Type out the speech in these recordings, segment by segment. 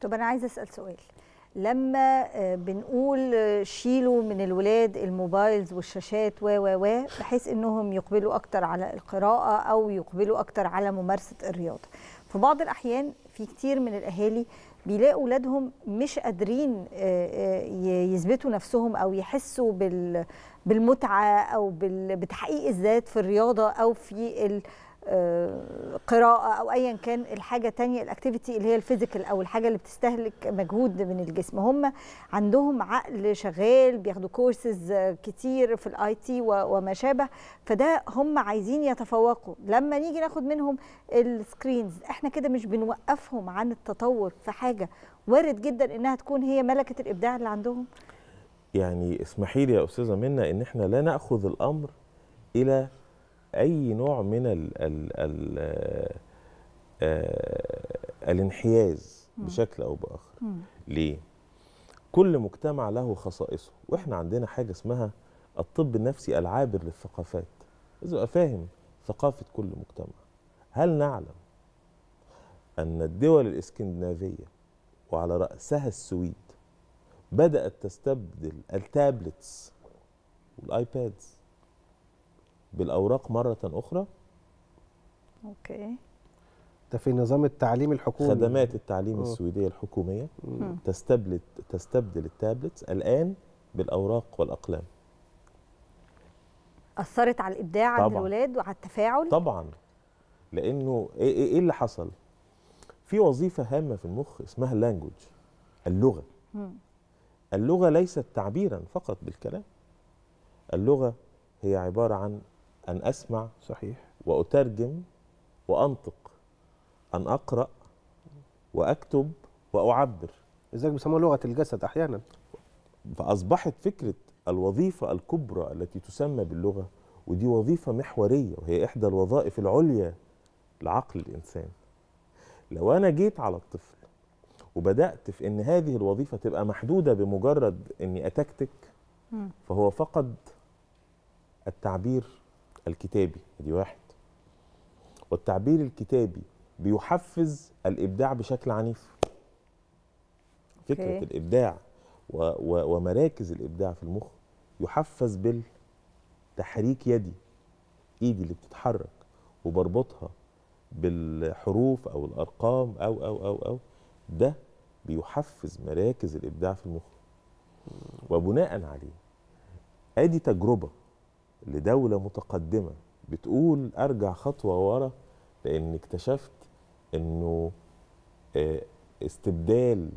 طب انا عايزه اسال سؤال لما آه، بنقول آه، شيلوا من الولاد الموبايلز والشاشات و و و بحيث انهم يقبلوا اكتر على القراءه او يقبلوا اكتر على ممارسه الرياضه في بعض الاحيان في كتير من الاهالي بيلاقوا اولادهم مش قادرين آه، يثبتوا نفسهم او يحسوا بالمتعه او بتحقيق الذات في الرياضه او في آه، قراءه او ايا كان الحاجه تانية الاكتيفيتي اللي هي الفيزيكال او الحاجه اللي بتستهلك مجهود من الجسم هم عندهم عقل شغال بياخدوا كورسز كتير في الاي تي وما شابه فده هم عايزين يتفوقوا لما نيجي ناخد منهم السكرينز احنا كده مش بنوقفهم عن التطور في حاجه وارد جدا انها تكون هي ملكه الابداع اللي عندهم يعني اسمحي لي يا استاذه منا ان احنا لا ناخذ الامر الى اي نوع من ال ال ال آه، الانحياز بشكل او باخر ليه كل مجتمع له خصائصه واحنا عندنا حاجه اسمها الطب النفسي العابر للثقافات لازم ابقى فاهم ثقافه كل مجتمع هل نعلم ان الدول الاسكندنافيه وعلى راسها السويد بدات تستبدل التابلتس والايبادز بالاوراق مره اخرى اوكي ده في نظام التعليم الحكومي خدمات التعليم أوه. السويديه الحكوميه مم. تستبدل تستبدل التابلتس الان بالاوراق والاقلام اثرت على الابداع طبعًا. عند الاولاد وعلى التفاعل طبعا لانه ايه, إيه, إيه اللي حصل في وظيفه هامه في المخ اسمها اللانجوج اللغه مم. اللغه ليست تعبيرا فقط بالكلام اللغه هي عباره عن أن أسمع صحيح وأترجم وأنطق أن أقرأ وأكتب وأعبر لذلك بيسموها لغة الجسد أحيانا فأصبحت فكرة الوظيفة الكبرى التي تسمى باللغة ودي وظيفة محورية وهي إحدى الوظائف العليا لعقل الإنسان لو أنا جيت على الطفل وبدأت في إن هذه الوظيفة تبقى محدودة بمجرد إني أتكتك فهو فقد التعبير الكتابي دي واحد والتعبير الكتابي بيحفز الابداع بشكل عنيف فكره okay. الابداع و و ومراكز الابداع في المخ يحفز بالتحريك يدي ايدي اللي بتتحرك وبربطها بالحروف او الارقام او او او او ده بيحفز مراكز الابداع في المخ وبناء عليه ادي تجربه لدولة متقدمة بتقول أرجع خطوة ورا لأن اكتشفت أنه آه، استبدال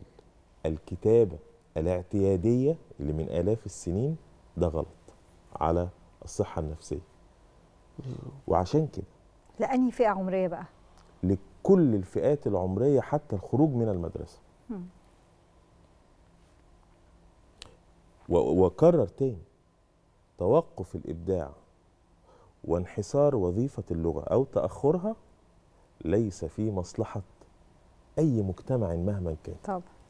الكتابة الاعتيادية اللي من آلاف السنين ده غلط على الصحة النفسية وعشان كده لأنهي فئة عمرية بقى؟ لكل الفئات العمرية حتى الخروج من المدرسة وأكرر تاني توقف الإبداع وانحسار وظيفة اللغة أو تأخرها ليس في مصلحة أي مجتمع مهما كان طبعا